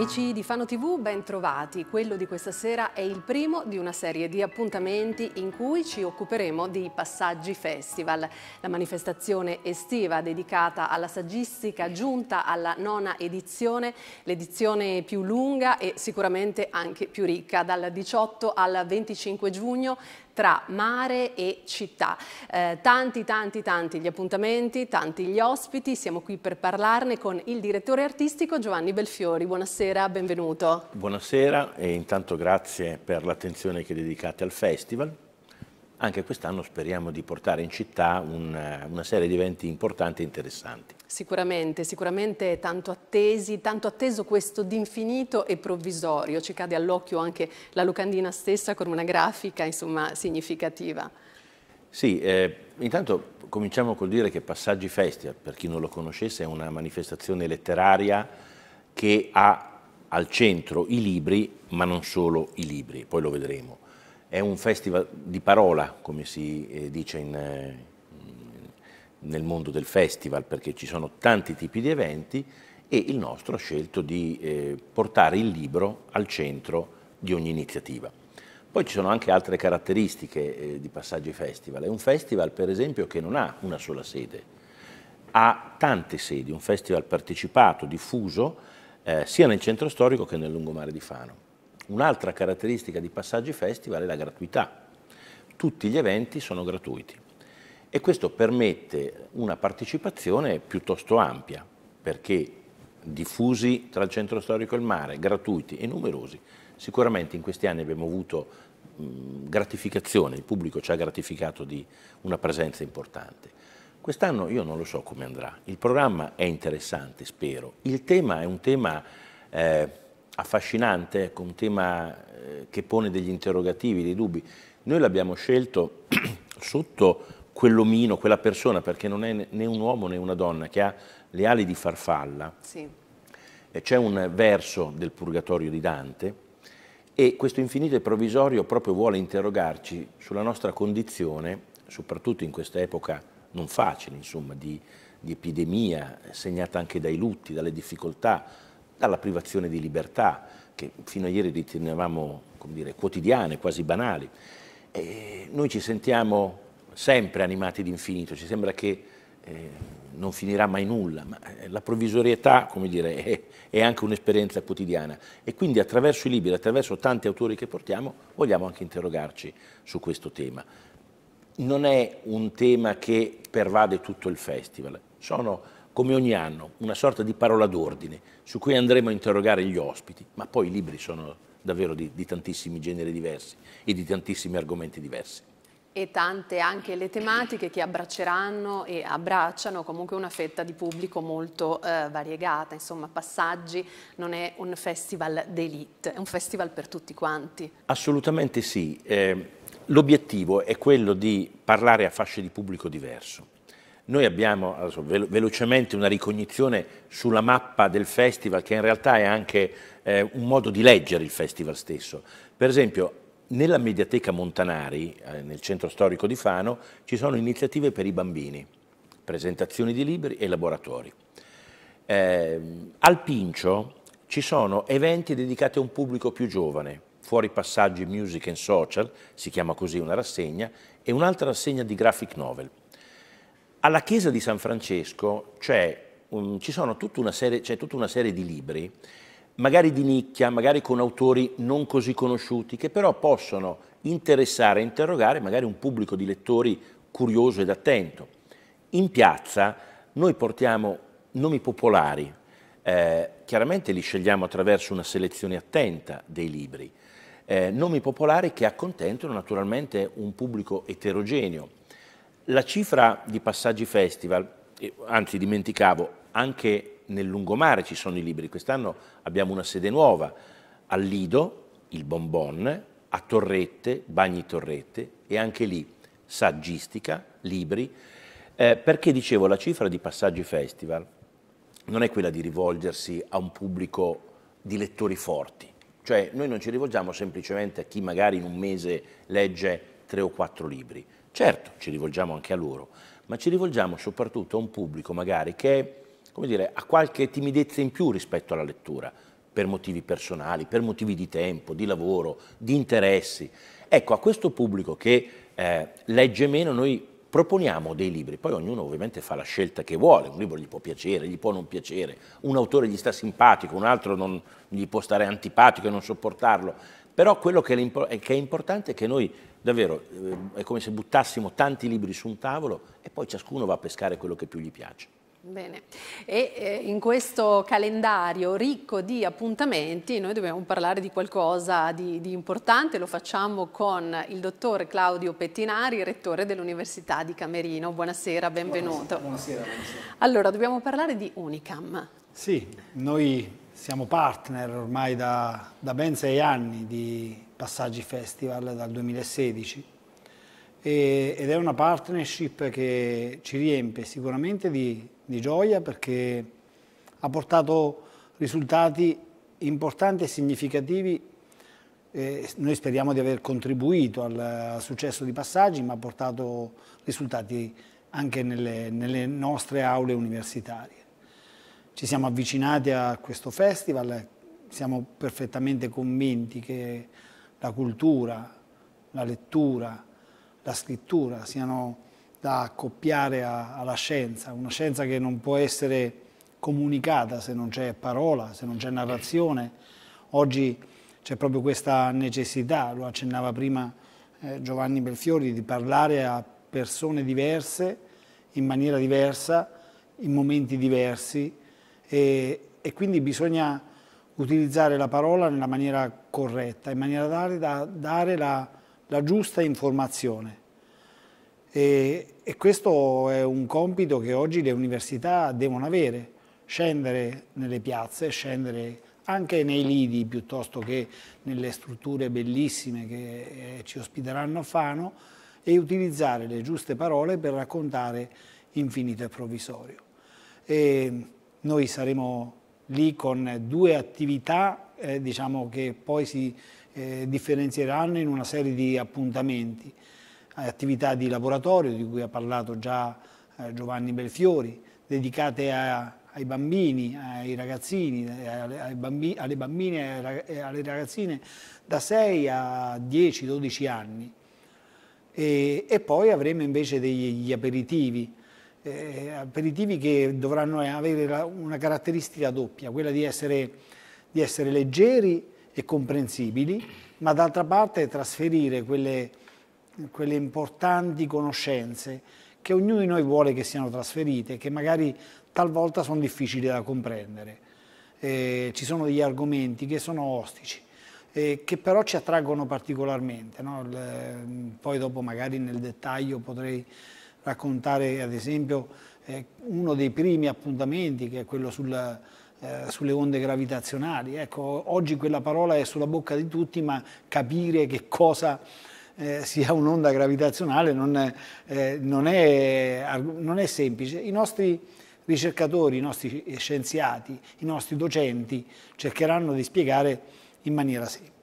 Amici di Fano TV, ben trovati. Quello di questa sera è il primo di una serie di appuntamenti in cui ci occuperemo di Passaggi Festival, la manifestazione estiva dedicata alla saggistica giunta alla nona edizione, l'edizione più lunga e sicuramente anche più ricca, dal 18 al 25 giugno tra mare e città. Eh, tanti, tanti, tanti gli appuntamenti, tanti gli ospiti, siamo qui per parlarne con il direttore artistico Giovanni Belfiori. Buonasera, benvenuto. Buonasera e intanto grazie per l'attenzione che dedicate al festival anche quest'anno speriamo di portare in città una, una, serie di eventi importanti e interessanti. Sicuramente, sicuramente tanto attesi, tanto atteso questo d'infinito e provvisorio, ci cade all'occhio anche la locandina stessa con una grafica insomma significativa. Sì, eh, intanto cominciamo col dire che Passaggi Festia, per chi non lo conoscesse, è una manifestazione letteraria che ha al centro i libri, ma non solo i libri, poi lo vedremo è un festival di parola, come si eh, dice in, eh, nel mondo del festival, perché ci sono tanti tipi di eventi e il nostro ha scelto di eh, portare il libro al centro di ogni iniziativa. Poi ci sono anche altre caratteristiche eh, di Passaggi Festival. È un festival, per esempio, che non ha una sola sede, ha tante sedi, un festival partecipato, diffuso, eh, sia nel centro storico che nel lungomare di Fano. Un'altra caratteristica di Passaggi Festival è la gratuità. Tutti gli eventi sono gratuiti e questo permette una partecipazione piuttosto ampia perché diffusi tra il centro storico e il mare, gratuiti e numerosi. Sicuramente in questi anni abbiamo avuto mh, gratificazione, il pubblico ci ha gratificato di una presenza importante. Quest'anno io non lo so come andrà, il programma è interessante, spero. Il tema è un tema eh, affascinante, ecco, un tema eh, che pone degli interrogativi, dei dubbi. Noi l'abbiamo scelto sotto quell'omino, quella persona, perché non è né un uomo né una donna, che ha le ali di farfalla. Sì. C'è un verso del Purgatorio di Dante e questo infinito e provvisorio proprio vuole interrogarci sulla nostra condizione, soprattutto in questa epoca non facile, insomma, di, di epidemia, segnata anche dai lutti, dalle difficoltà, dalla privazione di libertà, che fino a ieri ritenevamo dire, quotidiane, quasi banali. E noi ci sentiamo sempre animati d'infinito, ci sembra che eh, non finirà mai nulla, ma eh, la provvisorietà dire, è, è, anche un'esperienza quotidiana e quindi attraverso i libri, attraverso tanti autori che portiamo, vogliamo anche interrogarci su questo tema. Non è un tema che pervade tutto il festival, sono come ogni anno, una sorta di parola d'ordine su cui andremo a interrogare gli ospiti, ma poi i libri sono davvero di, di tantissimi generi diversi e di tantissimi argomenti diversi e tante anche le tematiche che abbracceranno e abbracciano comunque una fetta di pubblico molto eh, variegata, insomma Passaggi non è un festival d'elite, è un festival per tutti quanti. Assolutamente sì, eh, l'obiettivo è quello di parlare a fasce di pubblico diverso noi abbiamo adesso, velocemente una ricognizione sulla mappa del festival che in realtà è anche eh, un modo di leggere il festival stesso. Per esempio nella Mediateca Montanari, eh, nel centro storico di Fano, ci sono iniziative per i bambini, presentazioni di libri e laboratori. Eh, al Pincio ci sono eventi dedicati a un pubblico più giovane, fuori passaggi Music and Social, si chiama così una rassegna, e un'altra rassegna di graphic novel. Alla chiesa di San Francesco un, c'è tutta una serie di libri, magari di nicchia, magari con autori non così conosciuti, che però possono interessare e interrogare magari un pubblico di lettori curioso ed attento. In piazza noi portiamo nomi popolari, eh, chiaramente li scegliamo attraverso una selezione attenta dei libri, eh, nomi popolari che accontentano naturalmente un pubblico eterogeneo la cifra di passaggi festival, eh, anzi dimenticavo, anche nel lungomare ci sono i libri, quest'anno abbiamo una sede nuova, al Lido, il Bonbon, a Torrette, Bagni Torrette e anche lì saggistica, libri, eh, perché dicevo la cifra di passaggi festival non è quella di rivolgersi a un pubblico di lettori forti, cioè noi non ci rivolgiamo semplicemente a chi magari in un mese legge tre o quattro libri, Certo, ci rivolgiamo anche a loro, ma ci rivolgiamo soprattutto a un pubblico magari che dire, ha qualche timidezza in più rispetto alla lettura, per motivi personali, per motivi di tempo, di lavoro, di interessi. Ecco, a questo pubblico che eh, legge meno noi proponiamo dei libri, poi ognuno ovviamente fa la scelta che vuole, un libro gli può piacere, gli può non piacere, un autore gli sta simpatico, un altro non, gli può stare antipatico e non sopportarlo, però quello che è, importante è che noi davvero ehm, è come se buttassimo tanti libri su un tavolo e poi ciascuno va a pescare quello che più gli piace. Bene, e eh, in questo calendario ricco di appuntamenti noi dobbiamo parlare di qualcosa di, di importante, lo facciamo con il dottor Claudio Pettinari, rettore dell'Università di Camerino. Buonasera, benvenuto. Buonasera, buonasera, buonasera. Allora, dobbiamo parlare di Unicam. Sì, noi siamo partner ormai da, da, ben sei anni di Passaggi Festival dal 2016 e, ed è una partnership che ci riempie sicuramente di, di gioia perché ha portato risultati importanti e significativi eh, noi speriamo di aver contribuito al, al, successo di Passaggi, ma ha portato risultati anche nelle, nelle nostre aule universitarie ci siamo avvicinati a questo festival, siamo perfettamente convinti che la cultura, la lettura, la scrittura siano da accoppiare a, alla scienza, una scienza che non può essere comunicata se non c'è parola, se non c'è narrazione. Oggi c'è proprio questa necessità, lo accennava prima eh, Giovanni Belfiori, di parlare a persone diverse, in maniera diversa, in momenti diversi, e, e quindi bisogna utilizzare la parola nella maniera corretta, in maniera tale da dare la, la giusta informazione. E, e, questo è un compito che oggi le università devono avere, scendere nelle piazze, scendere anche nei lidi piuttosto che nelle strutture bellissime che eh, ci ospiteranno a Fano e utilizzare le giuste parole per raccontare infinito e provvisorio. E, noi saremo lì con due attività eh, diciamo che poi si eh, differenzieranno in una serie di appuntamenti. Eh, attività di laboratorio, di cui ha parlato già eh, Giovanni Belfiori, dedicate a, ai bambini, ai ragazzini, eh, alle, ai bambi, alle bambine e alle ragazzine da 6 a 10-12 anni. E, e, poi avremo invece degli aperitivi eh, aperitivi che dovranno avere una caratteristica doppia, quella di essere, di essere leggeri e comprensibili, ma d'altra parte trasferire quelle, quelle importanti conoscenze che ognuno di noi vuole che siano trasferite, che magari talvolta sono difficili da comprendere. Eh, ci sono degli argomenti che sono ostici, eh, che però ci attraggono particolarmente. No? Le, ehm, poi dopo magari nel dettaglio potrei raccontare ad esempio eh, uno dei primi appuntamenti che è quello sul, eh, sulle onde gravitazionali. Ecco, oggi quella parola è sulla bocca di tutti, ma capire che cosa eh, sia un'onda gravitazionale non è, eh, non, è, non è semplice. I nostri ricercatori, i nostri scienziati, i nostri docenti cercheranno di spiegare in maniera semplice.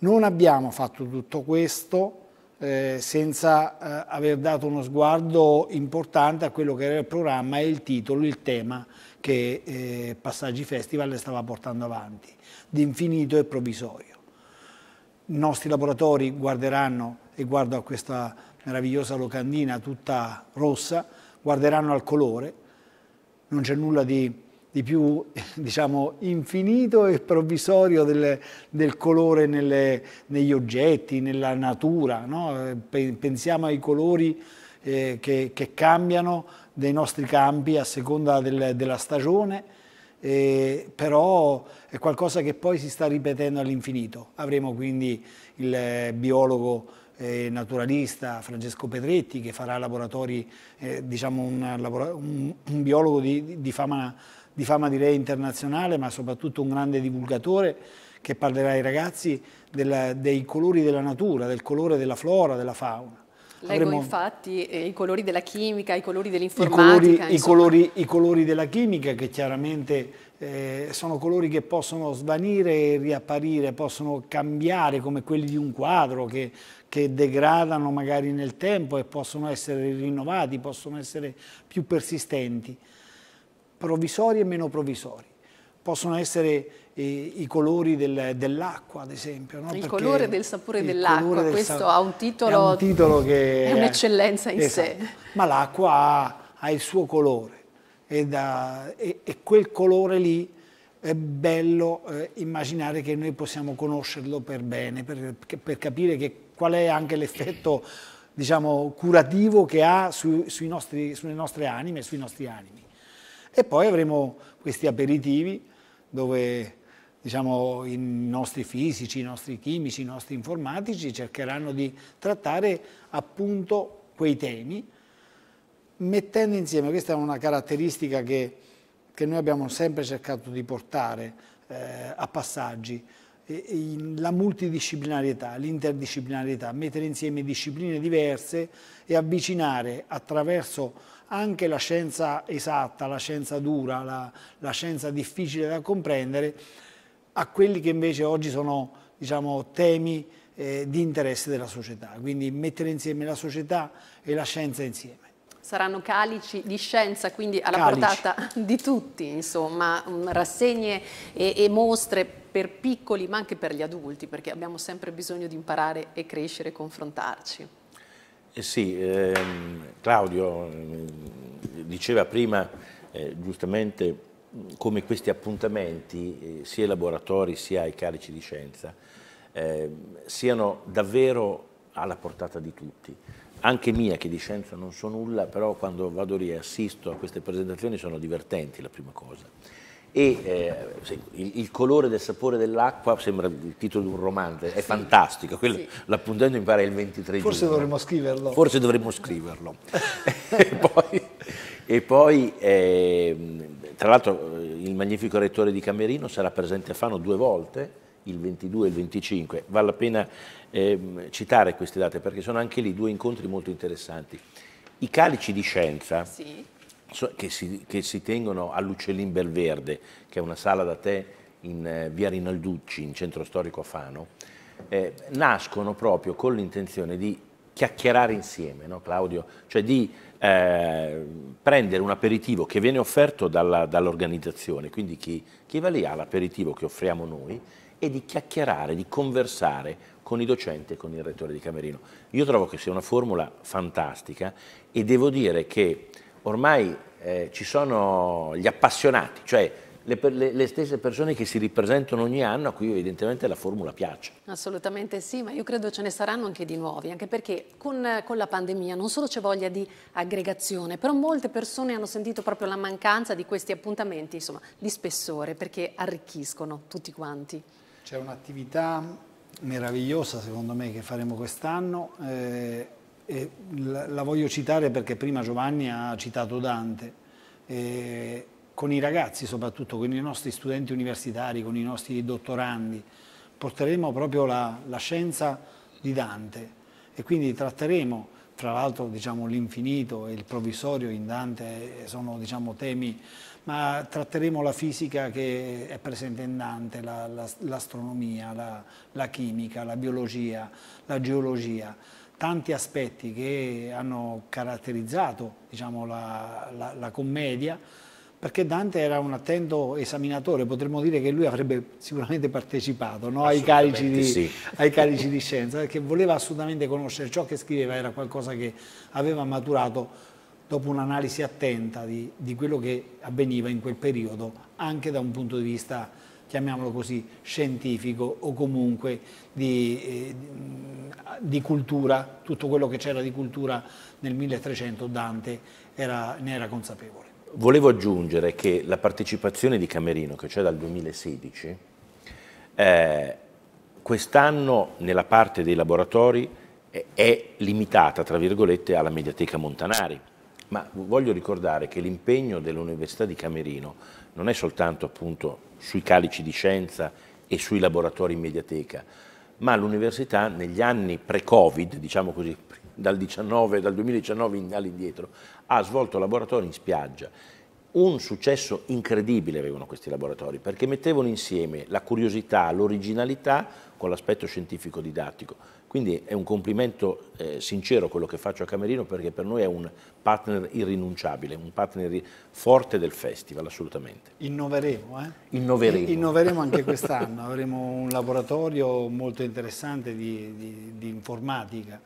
Non abbiamo fatto tutto questo eh, senza eh, aver dato uno sguardo importante a quello che era il programma e il titolo, il tema che eh, Passaggi Festival stava portando avanti, d'infinito e provvisorio. I nostri laboratori guarderanno, e guardo a questa meravigliosa locandina tutta rossa, guarderanno al colore, non c'è nulla di di più diciamo, infinito e provvisorio del, del colore nelle, negli oggetti, nella natura. No? Pensiamo ai colori eh, che, che, cambiano dei nostri campi a seconda del, della stagione, eh, però è qualcosa che poi si sta ripetendo all'infinito. Avremo quindi il biologo eh, naturalista Francesco Pedretti che farà laboratori, eh, diciamo un, un, un biologo di, di fama di fama direi internazionale, ma soprattutto un grande divulgatore che parlerà ai ragazzi della, dei colori della natura, del colore della flora, della fauna. Leggo Avremo... infatti eh, i colori della chimica, i colori dell'informatica. I, i, I colori, della chimica che chiaramente eh, sono colori che possono svanire e riapparire, possono cambiare come quelli di un quadro che, che degradano magari nel tempo e possono essere rinnovati, possono essere più persistenti provvisori e meno provvisori. Possono essere eh, i colori del, dell'acqua, ad esempio. No? Il Perché colore del sapore dell'acqua, del questo sa ha un titolo, un titolo che è un'eccellenza in esatto. sé. Ma l'acqua ha, ha, il suo colore ed ha, e, e quel colore lì è bello eh, immaginare che noi possiamo conoscerlo per bene, per, per capire che, qual è anche l'effetto diciamo, curativo che ha su, nostri, sulle nostre anime e sui nostri animi. E poi avremo questi aperitivi dove diciamo, i nostri fisici, i nostri chimici, i nostri informatici cercheranno di trattare appunto quei temi, mettendo insieme, questa è una caratteristica che, che noi abbiamo sempre cercato di portare eh, a passaggi, la multidisciplinarietà, l'interdisciplinarietà, mettere insieme discipline diverse e avvicinare attraverso anche la scienza esatta, la scienza dura, la, la scienza difficile da comprendere, a quelli che invece oggi sono diciamo, temi eh, di interesse della società. Quindi mettere insieme la società e la scienza insieme saranno calici di scienza, quindi alla calici. portata di tutti, insomma, mm, rassegne e, e, mostre per piccoli ma anche per gli adulti, perché abbiamo sempre bisogno di imparare e crescere e confrontarci. Eh sì, ehm, Claudio mm, diceva prima eh, giustamente mm, come questi appuntamenti, eh, sia ai laboratori sia ai carici di scienza, ehm, siano davvero alla portata di tutti. Anche mia, che di scienza non so nulla, però quando vado lì e assisto a queste presentazioni sono divertenti, la prima cosa e eh, il, il, colore del sapore dell'acqua sembra il titolo di un romanzo, è sì. fantastico, Quello, sì. l'appuntamento mi pare è il 23 Forse giugno. dovremmo scriverlo. Forse dovremmo scriverlo. e poi, e poi eh, tra l'altro eh, il magnifico rettore di Camerino sarà presente a Fano due volte, il 22 e il 25, vale la pena eh, citare queste date perché sono anche lì due incontri molto interessanti. I calici di scienza sì che si, che si tengono all'Uccellin Belverde, che è una sala da te in eh, via Rinalducci, in centro storico a Fano, eh, nascono proprio con l'intenzione di chiacchierare insieme, no, Claudio? Cioè di eh, prendere un aperitivo che viene offerto dall'organizzazione, dall quindi chi, chi va lì ha l'aperitivo che offriamo noi e di chiacchierare, di conversare con i docenti e con il rettore di Camerino. Io trovo che sia una formula fantastica e devo dire che ormai eh, ci sono gli appassionati, cioè le, le, le, stesse persone che si ripresentano ogni anno, a cui evidentemente la formula piace. Assolutamente sì, ma io credo ce ne saranno anche di nuovi, anche perché con, con la pandemia non solo c'è voglia di aggregazione, però molte persone hanno sentito proprio la mancanza di questi appuntamenti, insomma, di spessore, perché arricchiscono tutti quanti. C'è un'attività meravigliosa, secondo me, che faremo quest'anno. Eh eh, la, la, voglio citare perché prima Giovanni ha citato Dante, eh, con i ragazzi soprattutto, con i nostri studenti universitari, con i nostri dottorandi, porteremo proprio la, la scienza di Dante e quindi tratteremo, fra l'altro diciamo, l'infinito e il provvisorio in Dante sono diciamo, temi, ma tratteremo la fisica che è presente in Dante, l'astronomia, la, la chimica, la biologia, la geologia tanti aspetti che hanno caratterizzato diciamo, la, la, la commedia, perché Dante era un attento esaminatore, potremmo dire che lui avrebbe sicuramente partecipato no? ai, carici di, sì. ai, carici di, scienza, perché voleva assolutamente conoscere ciò che scriveva, era qualcosa che aveva maturato dopo un'analisi attenta di, di quello che avveniva in quel periodo, anche da un punto di vista chiamiamolo così, scientifico o comunque di, eh, di cultura, tutto quello che c'era di cultura nel 1300 Dante era, ne era consapevole. Volevo aggiungere che la partecipazione di Camerino, che c'è dal 2016, eh, quest'anno nella parte dei laboratori eh, è, limitata, tra virgolette, alla Mediateca Montanari. Ma voglio ricordare che l'impegno dell'Università di Camerino non è soltanto appunto sui calici di scienza e sui laboratori in mediateca, ma l'università negli anni pre-Covid, diciamo così, dal, 19, dal 2019 all'indietro, ha svolto laboratori in spiaggia. Un successo incredibile avevano questi laboratori perché mettevano insieme la curiosità, l'originalità con l'aspetto scientifico didattico. Quindi è un complimento eh, sincero quello che faccio a Camerino perché per noi è un partner irrinunciabile, un partner forte del festival assolutamente. Innoveremo, eh? Innoveremo. Innoveremo anche quest'anno, avremo un laboratorio molto interessante di, di, di informatica,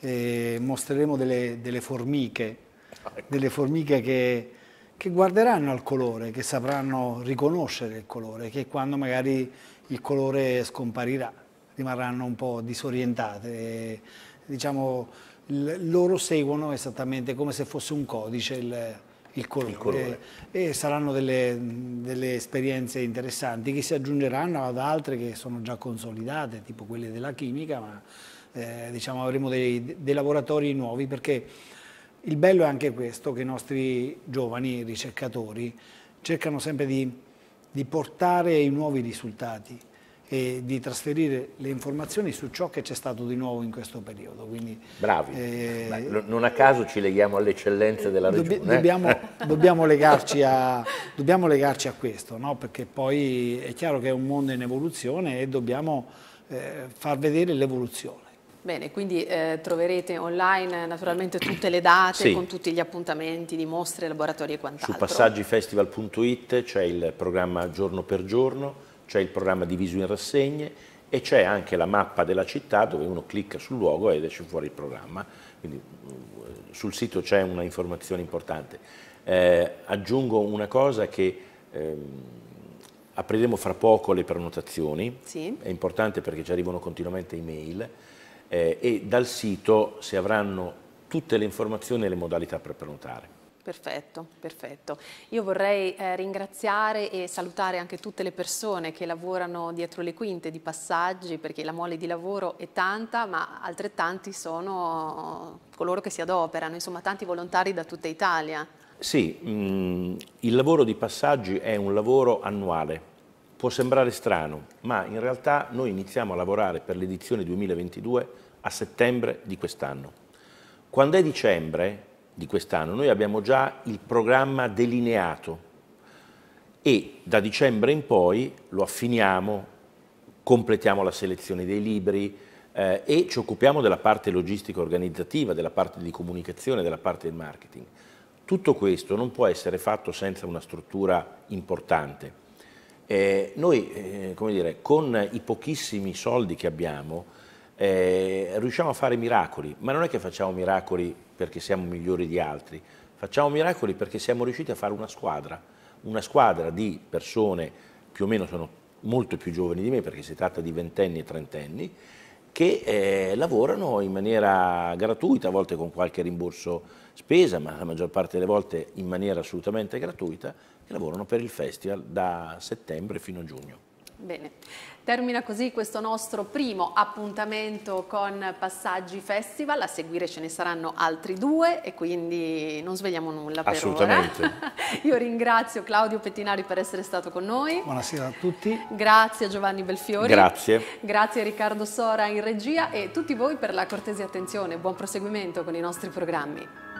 eh, mostreremo delle, delle formiche, ecco. delle formiche che, che guarderanno al colore, che sapranno riconoscere il colore, che quando magari il colore scomparirà rimarranno un po' disorientate. E, diciamo, loro seguono esattamente come se fosse un codice il, il colore, il colore. E, e, saranno delle, delle, esperienze interessanti che si aggiungeranno ad altre che sono già consolidate, tipo quelle della chimica, ma eh, diciamo, avremo dei, dei laboratori nuovi perché il bello è anche questo, che i nostri giovani ricercatori cercano sempre di, di portare i nuovi risultati e di trasferire le informazioni su ciò che c'è stato di nuovo in questo periodo. Quindi, Bravi, eh, non a caso ci leghiamo all'eccellenza della regione. Dobb eh. dobbiamo, dobbiamo, legarci a, dobbiamo, legarci a, questo, no? perché poi è chiaro che è un mondo in evoluzione e dobbiamo eh, far vedere l'evoluzione. Bene, quindi eh, troverete online eh, naturalmente tutte le date sì. con tutti gli appuntamenti di mostre, laboratori e quant'altro. Su passaggifestival.it c'è il programma giorno per giorno, c'è il programma diviso in rassegne e c'è anche la mappa della città dove uno clicca sul luogo ed esce fuori il programma. Quindi mm, sul sito c'è una informazione importante. Eh, aggiungo una cosa che ehm, apriremo fra poco le prenotazioni, sì. è importante perché ci arrivano continuamente email eh, e dal sito si avranno tutte le informazioni e le modalità per prenotare. Perfetto, perfetto. Io vorrei eh, ringraziare e salutare anche tutte le persone che lavorano dietro le quinte di passaggi, perché la mole di lavoro è tanta, ma altrettanti sono coloro che si adoperano, insomma tanti volontari da tutta Italia. Sì, mh, mm, il lavoro di passaggi è un lavoro annuale, può sembrare strano, ma in realtà noi iniziamo a lavorare per l'edizione 2022 a settembre di quest'anno. Quando è dicembre, di quest'anno, noi abbiamo già il programma delineato e da dicembre in poi lo affiniamo, completiamo la selezione dei libri eh, e ci occupiamo della parte logistica organizzativa, della parte di comunicazione, della parte del marketing. Tutto questo non può essere fatto senza una struttura importante. Eh, noi, eh, come dire, con i pochissimi soldi che abbiamo, eh, riusciamo a fare miracoli, ma non è che facciamo miracoli perché siamo migliori di altri, facciamo miracoli perché siamo riusciti a fare una squadra, una squadra di persone più o meno sono molto più giovani di me perché si tratta di ventenni e trentenni che eh, lavorano in maniera gratuita, a volte con qualche rimborso spesa, ma la maggior parte delle volte in maniera assolutamente gratuita, che lavorano per il festival da settembre fino a giugno. Bene, termina così questo nostro primo appuntamento con Passaggi Festival, a seguire ce ne saranno altri due e quindi non svegliamo nulla per Assolutamente. ora. Io ringrazio Claudio Pettinari per essere stato con noi. Buonasera a tutti. Grazie a Giovanni Belfiori. Grazie. Grazie a Riccardo Sora in regia e a tutti voi per la cortese attenzione. Buon proseguimento con i nostri programmi.